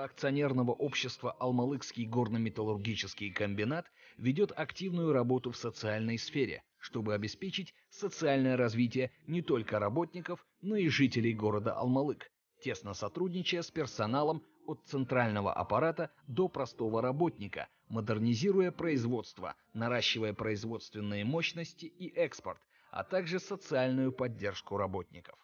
акционерного общества «Алмалыкский горно-металлургический комбинат» ведет активную работу в социальной сфере, чтобы обеспечить социальное развитие не только работников, но и жителей города Алмалык, тесно сотрудничая с персоналом от центрального аппарата до простого работника, модернизируя производство, наращивая производственные мощности и экспорт, а также социальную поддержку работников.